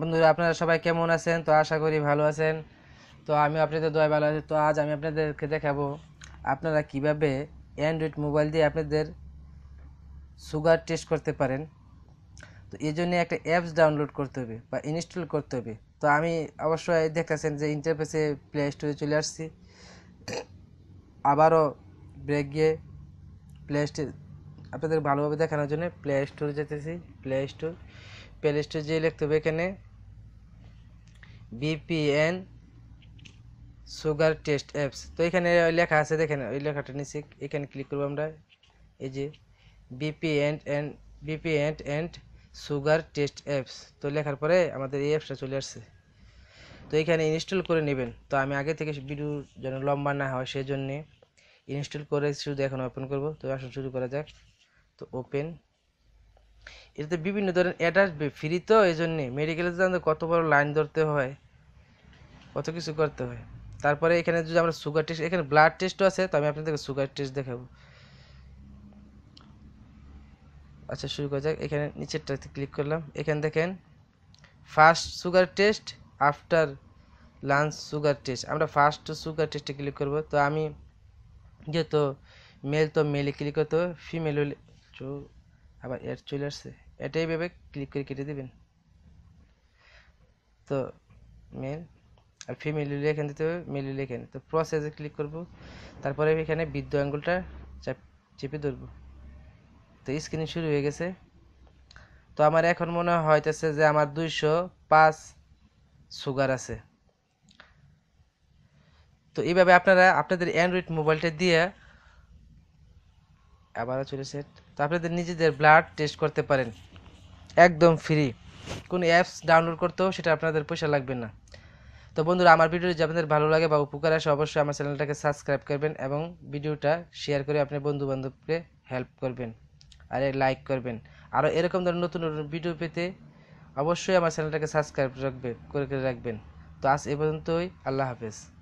বন্ধুরা আপনারা সবাই কেমন আছেন তো আশা করি ভালো আছেন তো আমি আপনাদের দয় ভালো আছি তো আজ আমি আপনাদেরকে দেখাবো আপনারা কিভাবে অ্যান্ড্রয়েড মোবাইল দিয়ে আপনাদের সুগার টেস্ট করতে পারেন তো এই জন্য একটা অ্যাপস ডাউনলোড করতে হবে বা ইনস্টল করতে হবে তো আমি অবশ্যই দেখতেছেন যে ইন্টারফেসে প্লে স্টোরে চলে আসছি আবারও ব্রেক গিয়ে প্লে স্টোর আপনাদের ভালোভাবে দেখানোর জন্য প্লে স্টোরে যেতেছি প্লে স্টোর প্লে স্টোর যেয়ে লিখতে হবে এখানে বিপিএন সুগার টেস্ট অ্যাপস তো এখানে লেখা আছে দেখেন ওই লেখাটা নিচে এখানে ক্লিক করবো আমরা এই যে BP and and BP and and sugar test apps তো লেখার পরে আমাদের এই অ্যাপসটা চলে আসছে তো এখানে ইনস্টল করে নেবেন তো আমি আগে থেকে ভিডিও যেন লম্বা না হয় সেই জন্যে ইনস্টল করে শুধু এখন ওপেন করব তো আসলে শুরু করা যাক তো ওপেন এটাতে বিভিন্ন ধরনের অ্যাড আসবে ফ্রি তো এই জন্যে মেডিকেলে আমাদের কত বড় লাইন ধরতে হয় কত কিছু করতে হয় তারপরে এখানে যদি আমরা সুগার টেস্ট এখানে ব্লাড টেস্টও আছে তো আমি আপনাদেরকে সুগার টেস্ট দেখাবো আচ্ছা শুরু করা যাক এখানে নিচেরটাতে ক্লিক করলাম এখানে দেখেন first sugar test after lunch sugar test আমরা ফার্স্ট সুগার টেস্টে ক্লিক করব তো আমি যেহেতু মেল তো মেলে ক্লিক করতে হবে ফিমেল হলে আবার এড চলে আসছে এটাই ভেবে ক্লিক করে কেটে দেবেন তো মেল আর ফিমেল হলে এখানে দিতে হবে মেল হলে এখানে তো প্রসেসে ক্লিক করব তারপরে এখানে বিদ্য আঙ্গুলটা চেপে ধরব তো স্ক্রিন শুরু হয়ে গেছে তো আমার এখন মনে হইতেছে যে আমার দুইশো পাঁচ সুগার আছে তো এইভাবে আপনারা আপনাদের অ্যান্ড্রয়েড মোবাইলটা দিয়ে আবারও চলে সেট তো আপনাদের নিজেদের ব্লাড টেস্ট করতে পারেন একদম ফ্রি কোন অ্যাপস ডাউনলোড করতেও সেটা আপনাদের পয়সা লাগবে না তো বন্ধুরা আমার ভিডিও যদি আপনাদের ভালো লাগে বা উপকার আসে অবশ্যই আমার চ্যানেলটাকে সাবস্ক্রাইব করবেন এবং ভিডিওটা শেয়ার করে আপনি বন্ধুবান্ধবকে হেল্প করবেন আর লাইক করবেন আরও এরকম ধরনের নতুন নতুন ভিডিও পেতে অবশ্যই আমার চ্যানেলটাকে সাবস্ক্রাইব রাখবে করে করে রাখবেন তো আজ এ পর্যন্তই আল্লাহ হাফেজ